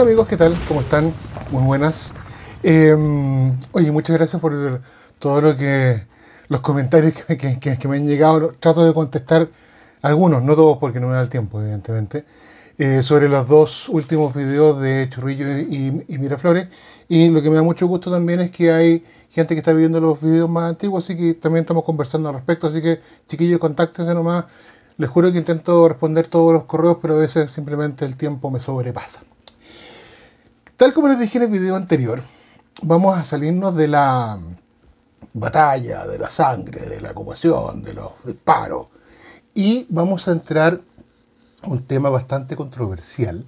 Hola amigos, ¿qué tal? ¿Cómo están? Muy buenas. Eh, oye, muchas gracias por todo lo que los comentarios que, me han llegado. Trato de contestar algunos, no todos porque no me da el tiempo, evidentemente. Eh, sobre los dos últimos videos de Churrillo y, y, Miraflores. Y lo que me da mucho gusto también es que hay gente que está viendo los videos más antiguos, así que también estamos conversando al respecto. Así que, chiquillos, contáctense nomás. Les juro que intento responder todos los correos, pero a veces simplemente el tiempo me sobrepasa. Tal como les dije en el video anterior, vamos a salirnos de la batalla, de la sangre, de la ocupación, de los disparos, y vamos a entrar a un tema bastante controversial,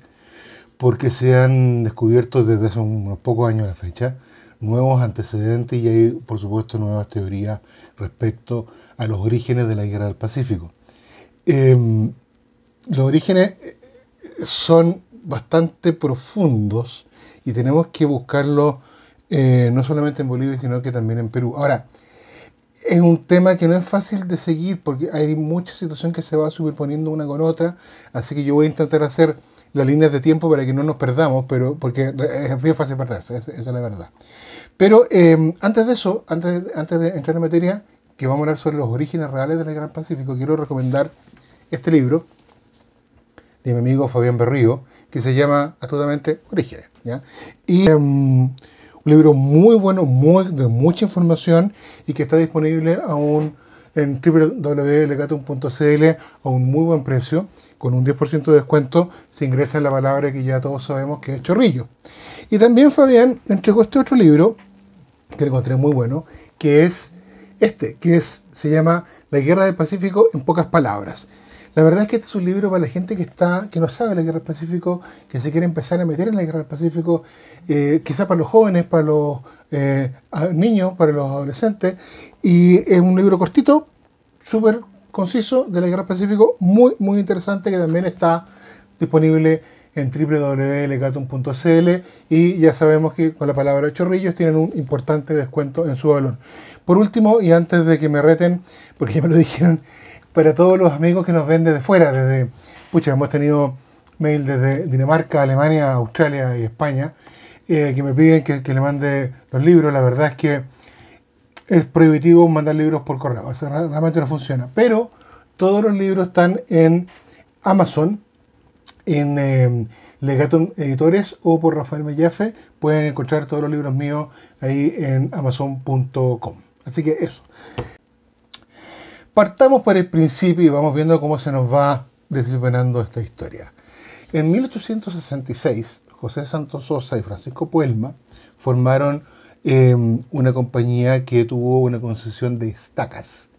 porque se han descubierto desde hace unos pocos años la fecha nuevos antecedentes y hay, por supuesto, nuevas teorías respecto a los orígenes de la guerra del Pacífico. Em, los orígenes eh, son bastante profundos y tenemos que buscarlo eh, no solamente en Bolivia, sino que también en Perú. Ahora, es un tema que no es fácil de seguir porque hay mucha situación que se va superponiendo una con otra, así que yo voy a intentar hacer las líneas de tiempo para que no nos perdamos, pero porque es bien fácil perderse, esa es la verdad. Pero em, antes de eso, antes, antes de entrar en materia, que vamos a hablar sobre los orígenes reales del Gran Pacífico, quiero recomendar este libro de mi amigo Fabián Berrío, que se llama absolutamente Orígenes. Y em, un libro muy bueno, muy, de mucha información y que está disponible aún en www.legatum.cl a un muy buen precio. Con un 10% de descuento se ingresa la palabra que ya todos sabemos que es chorrillo. Y también Fabián entregó este otro libro que encontré muy bueno, que es este, que es, se llama La Guerra del Pacífico en pocas palabras. La verdad es que este es un libro para la gente que está, que no sabe la guerra del Pacífico, que se quiere empezar a meter en la guerra del Pacífico, eh, quizá para los jóvenes, para los eh, niños, para los adolescentes. Y es un libro cortito, súper conciso de la guerra del Pacífico, muy, muy interesante, que también está disponible en www.legatum.cl y ya sabemos que con la palabra chorrillos tienen un importante descuento en su valor. Por último, y antes de que me reten, porque ya me lo dijeron para todos los amigos que nos ven desde fuera, desde, pucha, hemos tenido mail desde Dinamarca, Alemania, Australia y España, eh, que me piden que, le mande los libros. La verdad es que es prohibitivo mandar libros por correo, realmente no funciona. Pero todos los libros están en Amazon, en em, Legaton Editores o por Rafael Mellafe. Pueden encontrar todos los libros míos ahí en amazon.com. Así que eso. Partamos por el principio y vamos viendo cómo se nos va desvelando esta historia. En 1866, José Santos Sosa y Francisco Puelma formaron em, una compañía que tuvo una concesión de estacas.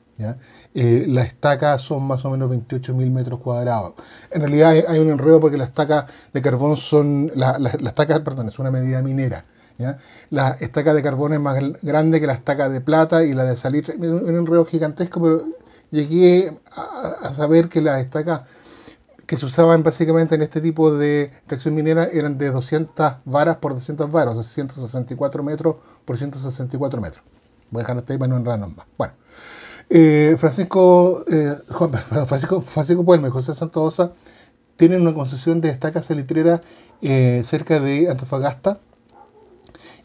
Eh, las estacas son más o menos 28.000 metros cuadrados. En realidad hay, un enredo porque las estacas de carbón son, las estacas, perdón, es una medida minera. ¿ya? La estaca de carbón es más grande que la estaca de plata y la de salir, un enredo gigantesco, pero llegué a, saber que las estacas que se usaban básicamente en este tipo de reacción minera eran de 200 varas por 200 varas, o sea, 164 metros por 164 metros. Voy a dejar este ahí en no más. Bueno, eh, eh, Francisco, Puelme y José Santosa tienen una concesión de estacas salitreras eh, cerca de Antofagasta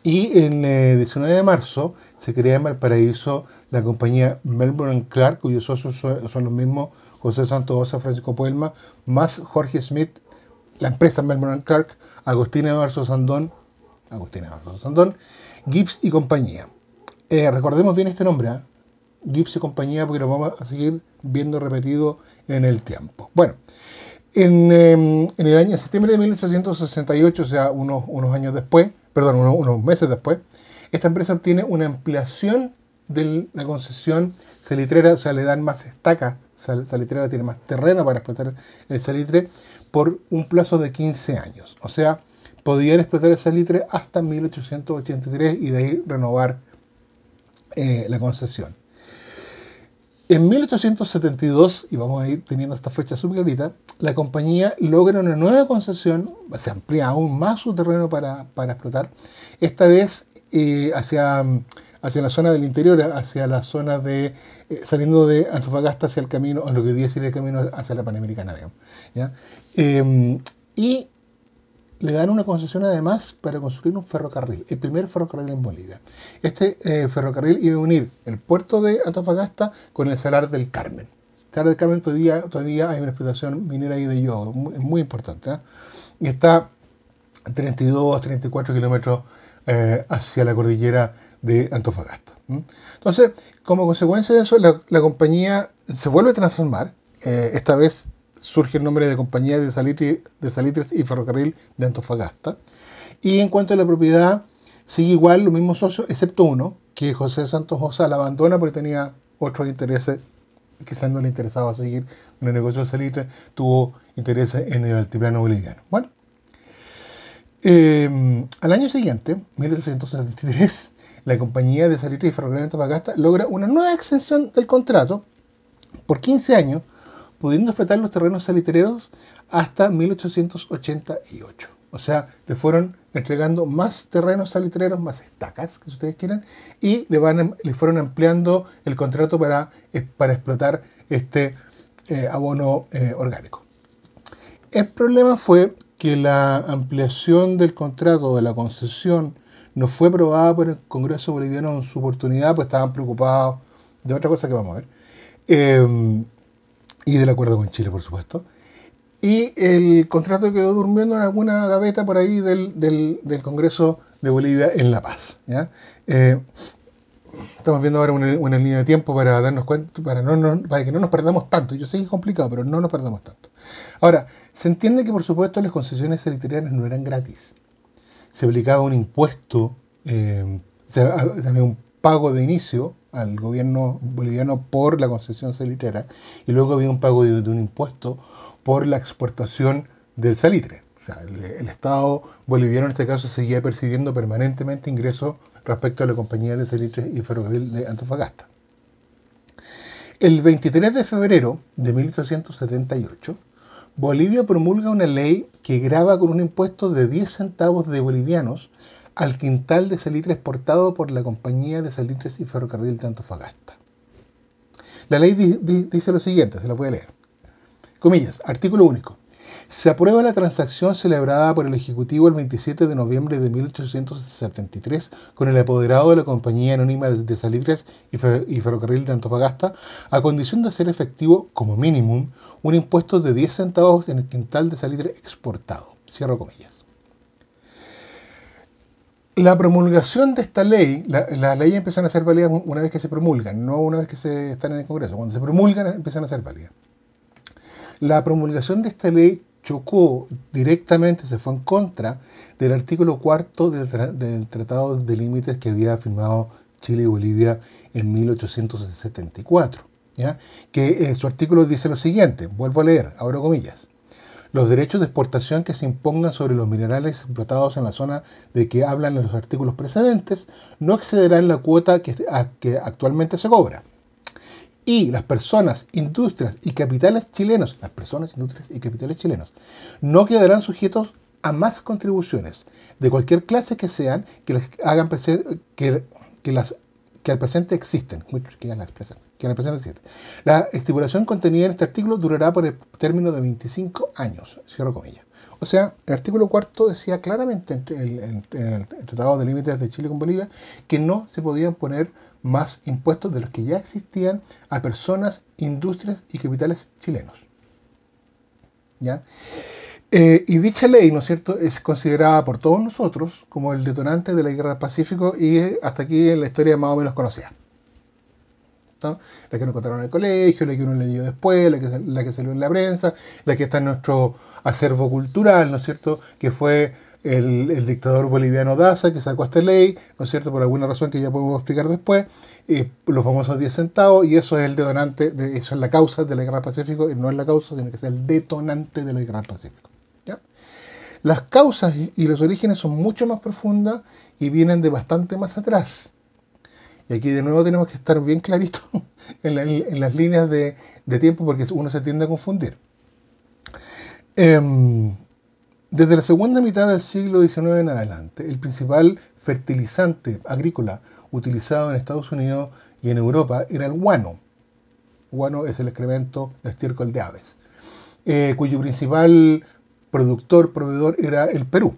y en el eh, 19 de marzo se crea en Valparaíso la compañía Melbourne Clark, cuyos socios son los mismos José santos, Francisco Puelma, más Jorge Smith, la empresa Melbourne Clark, Agustina Eduardo Sandón, Agustina Sandón, Gibbs y compañía. Eh, recordemos bien este nombre, ¿ah? Gibbs y compañía, porque lo vamos a seguir viendo repetido en el tiempo. Bueno, en, em, el año septiembre de 1868, o sea, unos años después, perdón, unos, meses después, esta empresa obtiene una ampliación de la concesión salitrera, o sea, le dan más estaca salitrera, tiene más terreno para explotar el salitre, por un plazo de 15 años. O sea, podían explotar el salitre hasta 1883 y de ahí renovar eh, la concesión. En 1872, y vamos a ir teniendo esta fecha súper la compañía logra una nueva concesión, se amplía aún más su terreno para, explotar, esta vez eh, hacia, hacia la zona del interior, hacia la zona de, eh, saliendo de Antofagasta hacia el camino, o lo que hoy día sería el camino hacia la Panamericana, digamos. Em, y le dan una concesión además para construir un ferrocarril, el primer ferrocarril en Bolivia. Este eh, ferrocarril iba a unir el puerto de Antofagasta con el Salar del Carmen. El Salar del Carmen todavía, todavía hay una explotación minera y de yodo, muy, muy importante. ¿eh? Y está a 32, 34 kilómetros eh, hacia la cordillera de Antofagasta. Entonces, como consecuencia de eso, la, la compañía se vuelve a transformar, esta vez surge el nombre de Compañía de Salitres, de Salitres y Ferrocarril de Antofagasta. Y en cuanto a la propiedad, sigue igual, los mismos socios, excepto uno, que José Santos Ossa la abandona porque tenía otros intereses, quizás no le interesaba seguir en el negocio de salitres tuvo intereses en el altiplano boliviano. Em, al año siguiente, 1873, la compañía de Salitres y Ferrocarril de Antofagasta logra una nueva extensión del contrato por 15 años pudiendo explotar los terrenos salitreros hasta 1888. O sea, le fueron entregando más terrenos salitreros, más estacas, que si ustedes quieran, y le, van, em, le fueron ampliando el contrato para, eh, para explotar este eh, abono eh, orgánico. El problema fue que la ampliación del contrato, de la concesión, no fue aprobada por el Congreso Boliviano en su oportunidad, pues estaban preocupados de otra cosa que vamos a ver. Em, y del acuerdo con Chile, por supuesto. Y el contrato quedó durmiendo en alguna gaveta por ahí del, del, Congreso de Bolivia en La Paz. Eh, estamos viendo ahora una, línea de tiempo para darnos cuenta, para, no, para que no nos perdamos tanto. Yo sé que es complicado, pero no nos perdamos tanto. Ahora, se entiende que por supuesto las concesiones editoriales no eran gratis. Se aplicaba un impuesto, eh, un pago de inicio al gobierno boliviano por la concesión salitrera y luego había un pago de, un impuesto por la exportación del salitre. el, Estado boliviano en este caso seguía percibiendo permanentemente ingresos respecto a la compañía de salitre y ferrocarril de Antofagasta. El 23 de febrero de 1878, Bolivia promulga una ley que graba con un impuesto de 10 centavos de bolivianos al quintal de salitre exportado por la compañía de salitres y ferrocarril de Antofagasta. La ley dice lo siguiente, se la puede leer. Comillas, artículo único. Se aprueba la transacción celebrada por el Ejecutivo el 27 de noviembre de 1873 con el apoderado de la Compañía Anónima de Salitres y, Ferrocarril de Antofagasta, a condición de hacer efectivo, como mínimo, un impuesto de 10 centavos en el quintal de salitre exportado. Cierro comillas la promulgación de esta ley, la, las leyes empiezan a ser válidas una vez que se promulgan, no una vez que se están en el Congreso. Cuando se promulgan empiezan a ser válidas. La promulgación de esta ley chocó directamente, se fue en contra del artículo cuarto del, del Tratado de Límites que había firmado Chile y Bolivia en 1874. ¿ya? Que eh, su artículo dice lo siguiente, vuelvo a leer, abro comillas los derechos de exportación que se impongan sobre los minerales explotados en la zona de que hablan los artículos precedentes no excederán la cuota que, actualmente se cobra. Y las personas, industrias y capitales chilenos, las personas, industrias y capitales chilenos, no quedarán sujetos a más contribuciones de cualquier clase que sean que las hagan, que las que al presente existen. La estipulación contenida en este artículo durará por el término de 25 años, cierro comillas. O sea, el artículo cuarto decía claramente en el, el, Tratado de Límites de Chile con Bolivia que no se podían poner más impuestos de los que ya existían a personas, industrias y capitales chilenos. ¿Ya? Eh, y dicha ley, ¿no es cierto?, es considerada por todos nosotros como el detonante de la guerra del Pacífico y hasta aquí en la historia más o menos conocida. La que nos contaron en el colegio, la que uno le dio después, la que, salió en la prensa, la que está en nuestro acervo cultural, ¿no es cierto?, que fue el, dictador boliviano Daza, que sacó esta ley, ¿no es cierto?, por alguna razón que ya podemos explicar después, eh, los famosos 10 centavos, y eso es el detonante, eso es la causa de la guerra del Pacífico, y no es la causa, sino que es el detonante de la guerra del Pacífico. Las causas y los orígenes son mucho más profundas y vienen de bastante más atrás. Y aquí de nuevo tenemos que estar bien claritos en, las líneas de, tiempo porque uno se tiende a confundir. Em, desde la segunda mitad del siglo XIX en adelante, el principal fertilizante agrícola utilizado en Estados Unidos y en Europa era el guano. Guano es el excremento, de estiércol de aves, eh, cuyo principal productor, proveedor, era el Perú.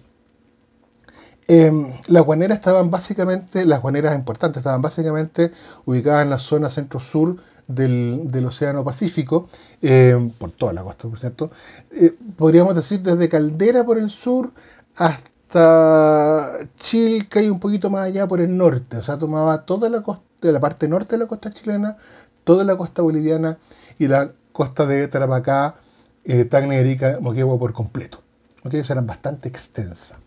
Em, las guaneras estaban básicamente, las guaneras importantes, estaban básicamente ubicadas en la zona centro-sur del, Océano Pacífico, em, por toda la costa, por cierto. Eh, podríamos decir desde Caldera por el sur hasta Chilca y un poquito más allá por el norte. O sea, tomaba toda la costa, la parte norte de la costa chilena, toda la costa boliviana y la costa de Tarapacá eh, Tacna y Moquegua por completo. ¿okay? eran bastante extensa.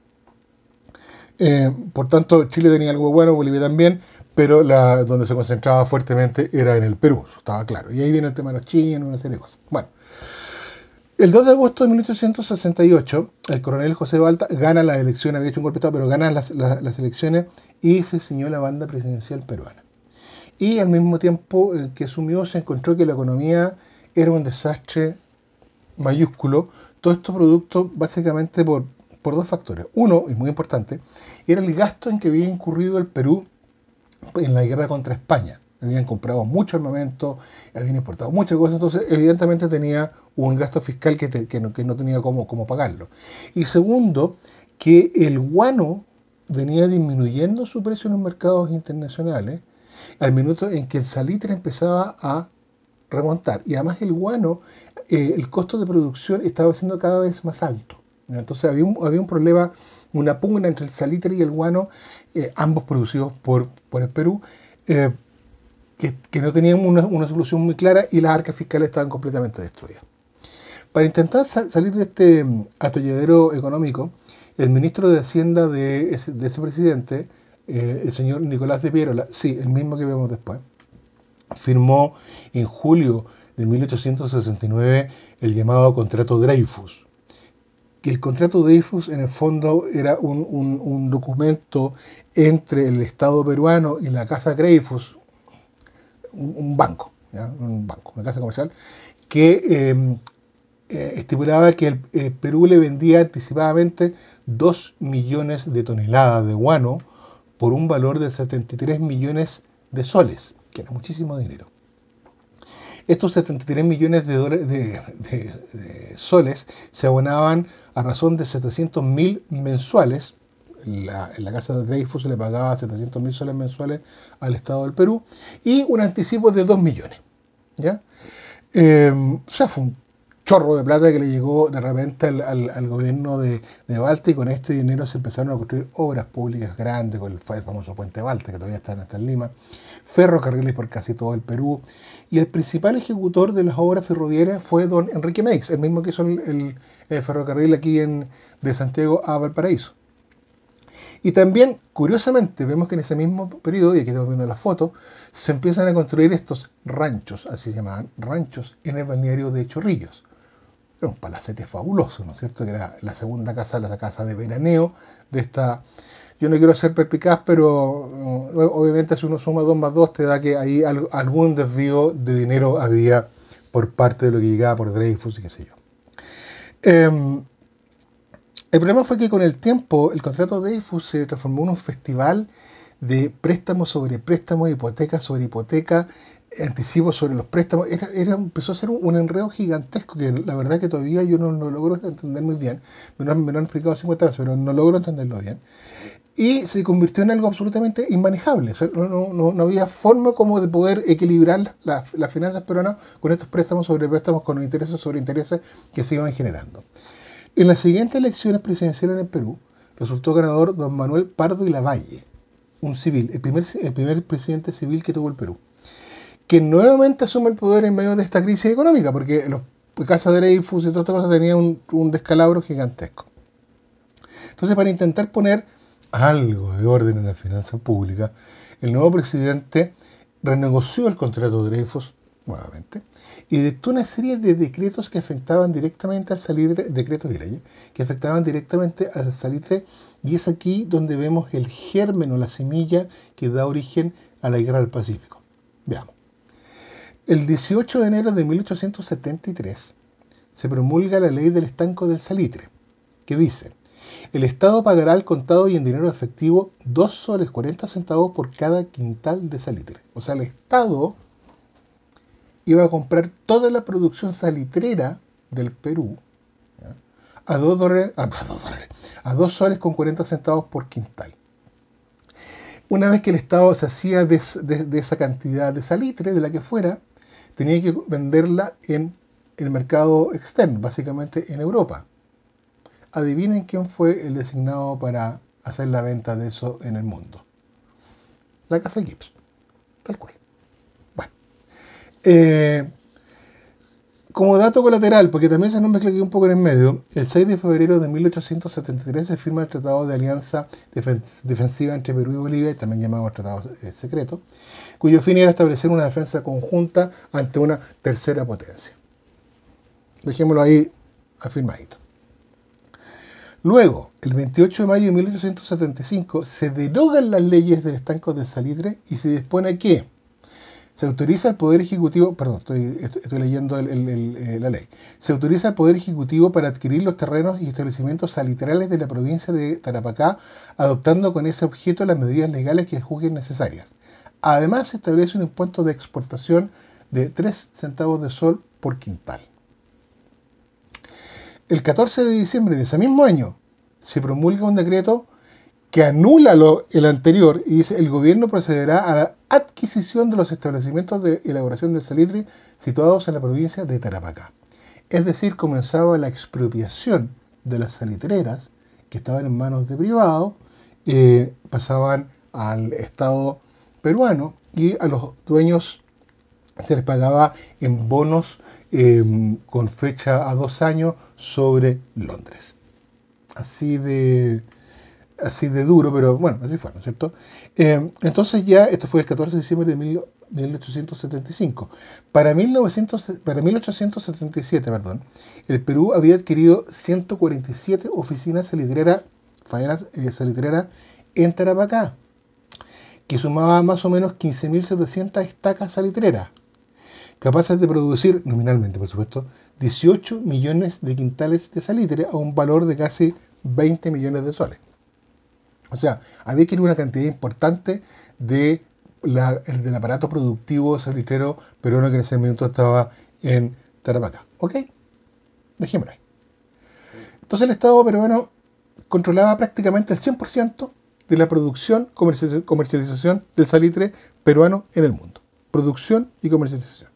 Eh, por tanto, Chile tenía algo bueno, Bolivia también, pero donde se concentraba fuertemente era en el Perú, estaba claro. Y ahí viene el tema de los chinos, una serie de cosas. Bueno, el 2 de agosto de 1868, el coronel José Balta gana las elecciones, había hecho un golpe de Estado, pero gana las, elecciones y se ciñó la banda presidencial peruana. Y al mismo tiempo eh, que sumió se encontró que la economía era un desastre mayúsculo, todo esto producto básicamente por, por dos factores. Uno, y muy importante, era el gasto en que había incurrido el Perú en la guerra contra España. Habían comprado mucho armamento, habían importado muchas cosas, entonces evidentemente tenía un gasto fiscal que, no, tenía cómo, cómo pagarlo. Y segundo, que el guano venía disminuyendo su precio en los mercados internacionales al minuto en que el salitre empezaba a remontar. Y además el guano eh, el costo de producción estaba siendo cada vez más alto. Entonces había un, problema, una pugna entre el salitre y el guano, eh, ambos producidos por, por el Perú, eh, que, no tenían una, solución muy clara y las arcas fiscales estaban completamente destruidas. Para intentar salir de este mm, atolladero económico, el ministro de Hacienda de ese, de ese presidente, el señor Nicolás de Pierola, sí, el mismo que vemos después, firmó en julio en 1869 el llamado contrato Dreyfus. Que el contrato Dreyfus en el fondo era un, documento entre el Estado peruano y la Casa Dreyfus, un, banco, un banco, una casa comercial, que em, eh, estipulaba que el, eh, Perú le vendía anticipadamente 2 millones de toneladas de guano por un valor de 73 millones de soles, que era muchísimo dinero. Estos 73 millones de, de, soles se abonaban a razón de 700.000 mil mensuales. en la casa de Dreyfus se le pagaba 700 mil soles mensuales al Estado del Perú y un anticipo de 2 millones. ¿ya? Em, o sea, fue un chorro de plata que le llegó de repente al, gobierno de, de Balta y con este dinero se empezaron a construir obras públicas grandes, con el, famoso puente Balta que todavía está, hasta en Lima, ferrocarriles por casi todo el Perú, y el principal ejecutor de las obras ferroviarias fue don Enrique Meix, el mismo que hizo el, ferrocarril aquí en, de Santiago a Valparaíso. Y también, curiosamente, vemos que en ese mismo periodo, y aquí estamos viendo la foto, se empiezan a construir estos ranchos, así se llamaban, ranchos en el balneario de Chorrillos. Era un palacete fabuloso, ¿no es cierto? Que era la segunda casa, la casa de veraneo de esta yo no quiero ser perpicaz, pero eh, obviamente si uno suma 2 más 2 te da que ahí algún desvío de dinero había por parte de lo que llegaba por Dreyfus y qué sé yo. Em, el problema fue que con el tiempo el contrato de Dreyfus se transformó en un festival de préstamos sobre préstamos, hipoteca sobre hipoteca anticipos sobre los préstamos. empezó a ser un, enredo gigantesco que la verdad que todavía yo no lo logro entender muy bien. Me lo, han, me han explicado 50 veces, pero no logro entenderlo bien y se convirtió en algo absolutamente inmanejable. no, había forma como de poder equilibrar las, finanzas peruanas con estos préstamos sobre préstamos, con los intereses sobre intereses que se iban generando. En las siguientes elecciones presidenciales en el Perú resultó ganador don Manuel Pardo y Lavalle, un civil, el primer, el primer presidente civil que tuvo el Perú, que nuevamente asume el poder en medio de esta crisis económica, porque los pues, Casa de Dreyfus y todas estas cosas tenían un, un descalabro gigantesco. Entonces, para intentar poner algo de orden en la finanza pública, el nuevo presidente renegoció el contrato de Dreyfus nuevamente y dictó una serie de decretos que afectaban directamente al salitre, decretos de ley que afectaban directamente al salitre y es aquí donde vemos el germen o la semilla que da origen a la guerra del Pacífico. Veamos. El 18 de enero de 1873 se promulga la ley del estanco del salitre, que dice, el Estado pagará al contado y en dinero efectivo 2 soles 40 centavos por cada quintal de salitre. O sea, el Estado iba a comprar toda la producción salitrera del Perú a 2 dólares, a, dos soles con 40 centavos por quintal. Una vez que el Estado se hacía de esa cantidad de salitre, de la que fuera, tenía que venderla en el mercado externo, básicamente en Europa adivinen quién fue el designado para hacer la venta de eso en el mundo. La casa Gibbs, tal cual. Bueno. Eh, como dato colateral, porque también se nos mezcla aquí un poco en el medio, el 6 de febrero de 1873 se firma el Tratado de Alianza Defensiva entre Perú y Bolivia, también llamado Tratado eh, Secreto, cuyo fin era establecer una defensa conjunta ante una tercera potencia. Dejémoslo ahí afirmadito. Luego, el 28 de mayo de 1875, se derogan las leyes del estanco de salitre y se dispone que se autoriza al Poder Ejecutivo, perdón, estoy, leyendo eh, la ley, se autoriza al Poder Ejecutivo para adquirir los terrenos y establecimientos salitrales de la provincia de Tarapacá, adoptando con ese objeto las medidas legales que juzguen necesarias. Además, se establece un impuesto de exportación de 3 centavos de sol por quintal el 14 de diciembre de ese mismo año se promulga un decreto que anula el anterior y dice el gobierno procederá a la adquisición de los establecimientos de elaboración del salitre situados en la provincia de Tarapacá. Es decir, comenzaba la expropiación de las salitreras que estaban en manos de privados, eh, pasaban al Estado peruano y a los dueños se les pagaba en bonos Em, con fecha a dos años sobre Londres. Así de, así de duro, pero bueno, así fue, ¿no es cierto? Em, entonces ya, esto fue el 14 de diciembre de 1875. Para, 1900, para 1877, perdón, el Perú había adquirido 147 oficinas salitreras, faenas eh, salitreras en Tarapacá, que sumaba más o menos 15.700 estacas salitreras capaces de producir, nominalmente por supuesto, 18 millones de quintales de salitre a un valor de casi 20 millones de soles. O sea, había que ir una cantidad importante del aparato productivo salitrero peruano que en ese momento estaba en Tarapacá. ¿Ok? Dejémoslo ahí. Entonces el Estado peruano controlaba prácticamente el 100% de la producción, comercialización del salitre peruano en el mundo. Producción y comercialización.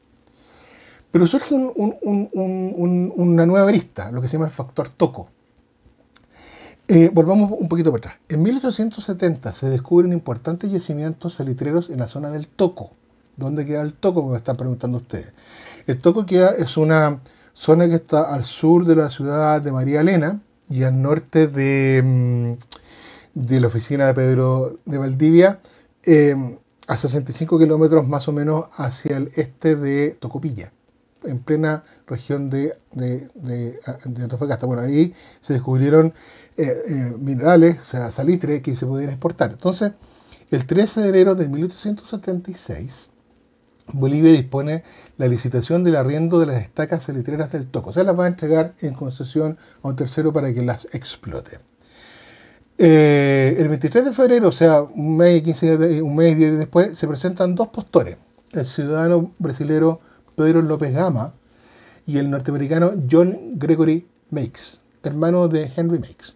Pero surge una nueva arista, lo que se llama el factor toco. Eh, volvamos un poquito para atrás. En 1870 se descubren importantes yacimientos salitreros en la zona del Toco. ¿Dónde queda el Toco? Me están preguntando ustedes. El Toco queda, es una zona que está al sur de la ciudad de María Elena y al norte de, mm, la oficina de Pedro de Valdivia, eh, a 65 kilómetros más o menos hacia el este de Tocopilla en plena región de, de, Antofagasta. Bueno, ahí se descubrieron eh, eh, minerales, o sea, salitre, que se podían exportar. Entonces, el 13 de enero de 1876, Bolivia dispone la licitación del arriendo de las estacas salitreras del Toco. O sea, las va a entregar en concesión a un tercero para que las explote. Eh, el 23 de febrero, o sea, un mes y 15 un mes después, se presentan dos postores. El ciudadano brasilero Pedro López Gama y el norteamericano John Gregory Makes, hermano de Henry Makes.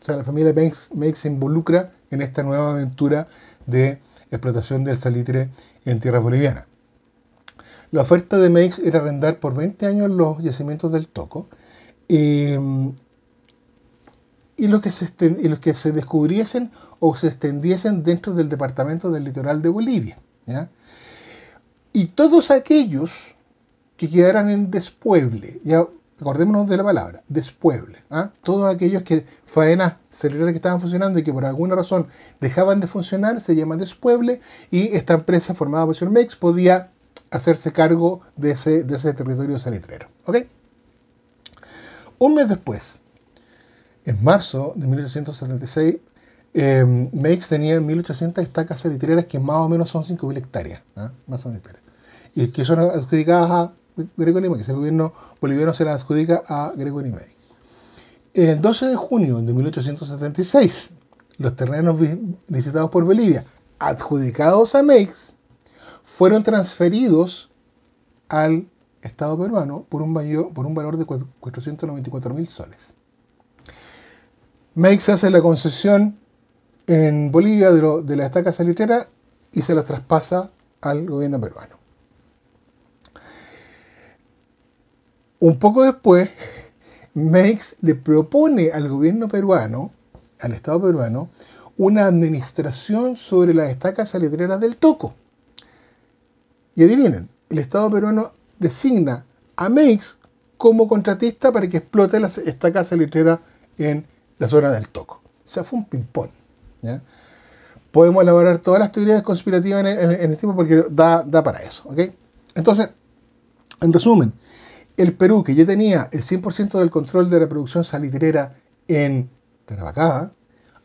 O sea, la familia Makes, se involucra en esta nueva aventura de explotación del salitre en tierras boliviana. La oferta de Makes era arrendar por 20 años los yacimientos del Toco y, los que se que se descubriesen o se extendiesen dentro del departamento del litoral de Bolivia. Y todos aquellos que quedaran en despueble, ya acordémonos de la palabra, despueble, ¿ah? todos aquellos que faenas celulares que estaban funcionando y que por alguna razón dejaban de funcionar, se llama despueble, y esta empresa formada por Mex podía hacerse cargo de ese, de ese territorio salitrero. ¿ok? Un mes después, en marzo de 1876, eh, Meix tenía 1.800 estacas salitreras que más o menos son 5.000 hectáreas, ¿ah? más o menos Y que son adjudicadas a Gregory Meix, el gobierno boliviano se las adjudica a Gregory Meix. El 12 de junio de 1876, los terrenos licitados por Bolivia, adjudicados a Meix, fueron transferidos al Estado peruano por un, valor, por un valor de 494.000 soles. Meix hace la concesión en Bolivia de, las estacas la estaca y se las traspasa al gobierno peruano. Un poco después, Meix le propone al gobierno peruano, al Estado peruano, una administración sobre las estacas salitreras del Toco. Y adivinen, el Estado peruano designa a Meix como contratista para que explote las estacas salitreras en la zona del Toco. O sea, fue un ping-pong. Podemos elaborar todas las teorías conspirativas en, este tipo porque da, para eso. Entonces, en resumen, el Perú, que ya tenía el 100% del control de la producción salitrera en Tarapacá,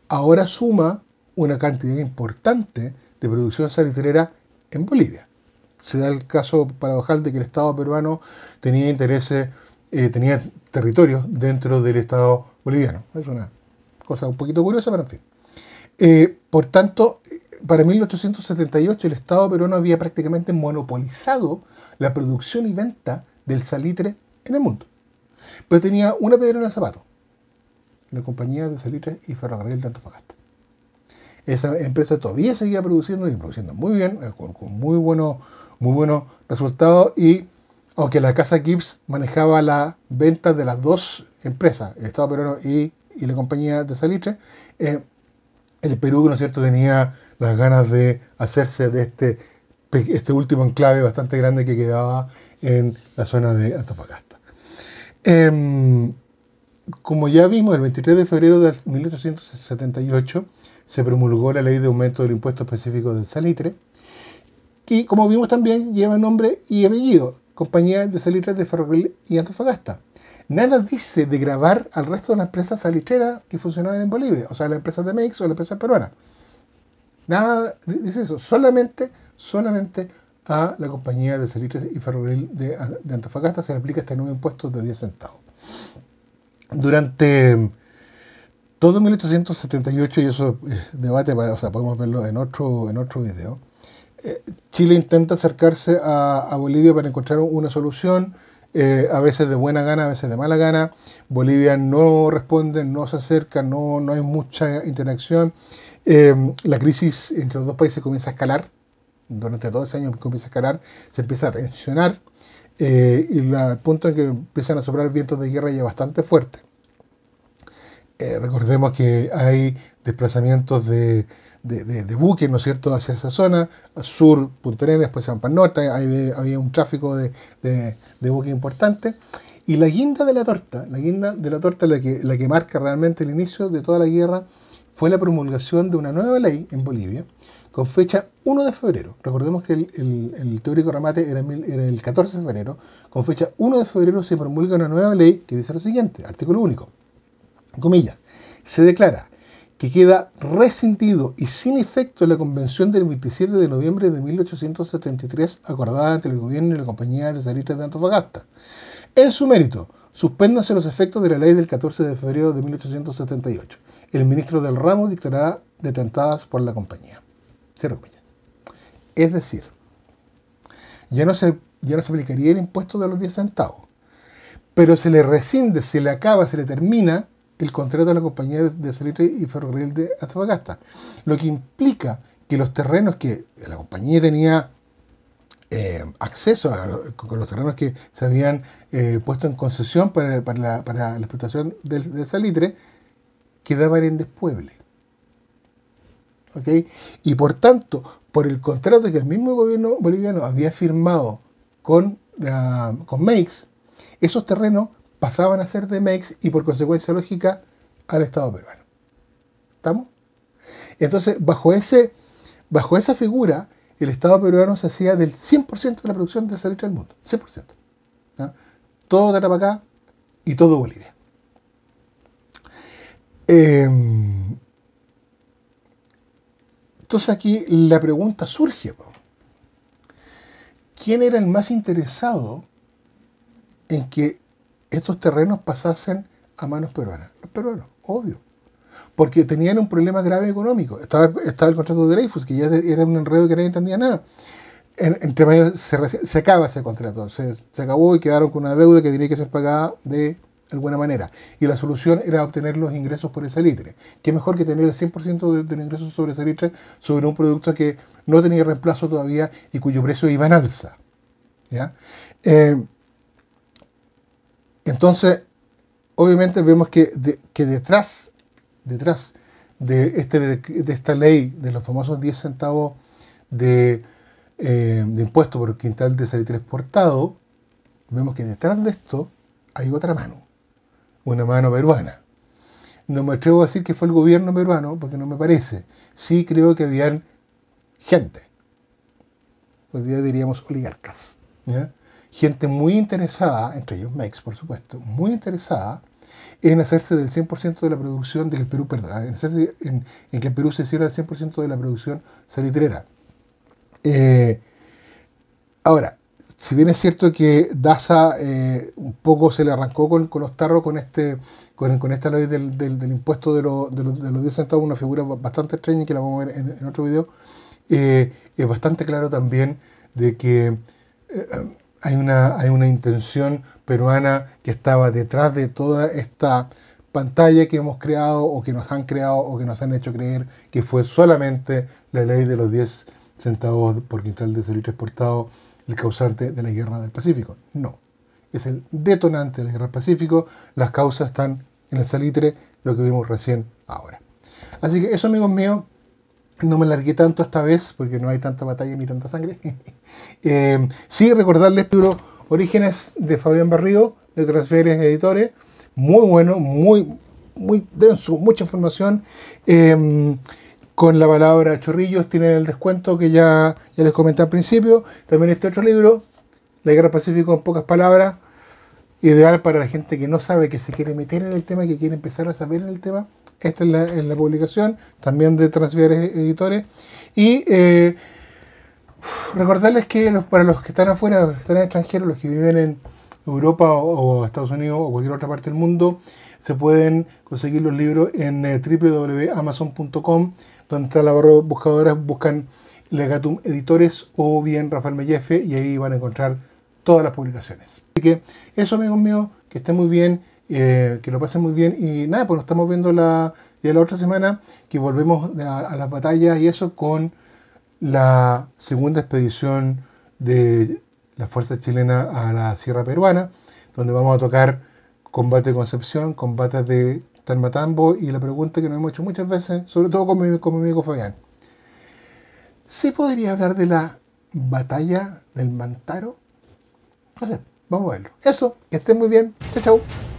ahora suma una cantidad importante de producción salitrera en Bolivia. Se da el caso paradojal de que el Estado peruano tenía intereses, eh, tenía territorios dentro del Estado boliviano. Es una cosa un poquito curiosa, pero en fin. Eh, por tanto, para 1878 el Estado peruano había prácticamente monopolizado la producción y venta del salitre en el mundo. Pero tenía una piedra en el zapato, la compañía de salitre y ferrocarril de Antofagasta. Esa empresa todavía seguía produciendo y produciendo muy bien, eh, con, muy, buenos, muy buenos resultados y aunque la casa Gibbs manejaba la venta de las dos empresas, el Estado peruano y, la compañía de salitre, eh, el Perú, ¿no cierto?, tenía las ganas de hacerse de este, este último enclave bastante grande que quedaba en la zona de Antofagasta. Em, como ya vimos, el 23 de febrero de 1878 se promulgó la ley de aumento del impuesto específico del salitre, que como vimos también lleva nombre y apellido, Compañía de Salitres de Ferrocarril y Antofagasta nada dice de grabar al resto de las empresas salitreras que funcionaban en Bolivia, o sea, las empresas de México o las empresas peruanas. Nada dice eso, solamente, solamente a la compañía de salitres y ferrocarril de, ah, Antofagasta se le aplica este nuevo impuesto de 10 centavos. Durante mm, todo 1878, y eso es debate, o sea, podemos verlo en otro, en otro video, eh, Chile intenta acercarse a, a Bolivia para encontrar una solución eh, a veces de buena gana, a veces de mala gana. Bolivia no responde, no se acerca, no, no hay mucha interacción. Em, la crisis entre los dos países comienza a escalar, durante todo ese año comienza a escalar, se empieza a tensionar eh, y el punto en que empiezan a soplar vientos de guerra ya bastante fuerte. Eh, recordemos que hay desplazamientos de de, de, buques, ¿no es cierto?, hacia esa zona, sur, Punta después se van norte, ahí había un tráfico de, de, buques importante. Y la guinda de la torta, la guinda de la torta, la que, la que marca realmente el inicio de toda la guerra, fue la promulgación de una nueva ley en Bolivia, con fecha 1 de febrero. Recordemos que el, teórico remate era, era, el 14 de febrero. Con fecha 1 de febrero se promulga una nueva ley que dice lo siguiente, artículo único, comillas, se declara que queda resentido y sin efecto la convención del 27 de noviembre de 1873 acordada entre el gobierno y la compañía de salitre de Antofagasta. En su mérito, suspéndanse los efectos de la ley del 14 de febrero de 1878. El ministro del ramo dictará detentadas por la compañía. Cierro comillas. Es decir, ya no, se, ya no se aplicaría el impuesto de los 10 centavos, pero se le rescinde, se le acaba, se le termina el contrato de la compañía de salitre y ferrocarril de Antofagasta, lo que implica que los terrenos que la compañía tenía eh, acceso con los terrenos que se habían eh, puesto en concesión para, la, explotación de salitre, quedaban en despueble. Y por tanto, por el contrato que el mismo gobierno boliviano había firmado con, con Meix, esos terrenos pasaban a ser de MEX y por consecuencia lógica al Estado peruano. ¿Estamos? Entonces, bajo, ese, bajo esa figura, el Estado peruano se hacía del 100% de la producción de salitre del mundo. 100%. ¿no? Todo Tarapacá y todo Bolivia. Em, entonces aquí la pregunta surge. ¿Quién era el más interesado en que estos terrenos pasasen a manos peruanas. Los peruanos, obvio. Porque tenían un problema grave económico. Estaba, el contrato de Dreyfus, que ya era un enredo que nadie entendía nada. entre medio se, acaba ese contrato, se, acabó y quedaron con una deuda que tenía que ser pagada de alguna manera. Y la solución era obtener los ingresos por el salitre. ¿Qué mejor que tener el 100% del, los ingreso sobre salitre sobre un producto que no tenía reemplazo todavía y cuyo precio iba en alza? ¿Ya? Eh, entonces, obviamente vemos que, detrás, detrás este, de, esta ley de los famosos 10 centavos eh, de, impuesto por quintal de salitre exportado, vemos que detrás de esto hay otra mano, una mano peruana. No me atrevo a decir que fue el gobierno peruano, porque no me parece. Sí creo que habían gente. Hoy día diríamos oligarcas gente muy interesada, entre ellos MEX, por supuesto, muy interesada en hacerse del 100% de la producción del Perú, perdón, en, hacerse, en, que el Perú se cierre el 100% de la producción salitrera. Eh, ahora, si bien es cierto que Daza eh, un poco se le arrancó con, los tarros con este con, esta ley del, impuesto de, los 10 centavos, una figura bastante extraña que la vamos a ver en, otro video, eh, es bastante claro también de que hay una, hay una intención peruana que estaba detrás de toda esta pantalla que hemos creado o que nos han creado o que nos han hecho creer que fue solamente la ley de los 10 centavos por quintal de salitre exportado el causante de la guerra del Pacífico. No, es el detonante de la guerra del Pacífico, las causas están en el salitre, lo que vimos recién ahora. Así que eso amigos míos no me largué tanto esta vez porque no hay tanta batalla ni tanta sangre. Eh, sí, recordarles libro Orígenes de Fabián Barrigo, de Transferes Editores. Muy bueno, muy, muy denso, mucha información. Em, con la palabra chorrillos tienen el descuento que ya, ya les comenté al principio. También este otro libro, La Guerra Pacífica en pocas palabras, ideal para la gente que no sabe, que se quiere meter en el tema, que quiere empezar a saber en el tema. Esta es la, publicación, también de Transviares Editores. Y eh, recordarles que para los que están afuera, los que están en extranjero, los que viven en Europa o, Estados Unidos o cualquier otra parte del mundo, se pueden conseguir los libros en eh, www.amazon.com, donde está la barra buscadoras, buscan Legatum Editores o bien Rafael Mellefe y ahí van a encontrar todas las publicaciones. Así que eso, amigos míos, que estén muy bien. Eh, que lo pasen muy bien y nada, pues lo estamos viendo la, ya la otra semana que volvemos a, las batallas y eso con la segunda expedición de la Fuerza Chilena a la Sierra Peruana, donde vamos a tocar combate de Concepción, combate de Talmatambo y la pregunta que nos hemos hecho muchas veces, sobre todo con mi, amigo Fabián. ¿Se podría hablar de la batalla del Mantaro? No vamos a verlo. Eso, que estén muy bien. Chao, chao.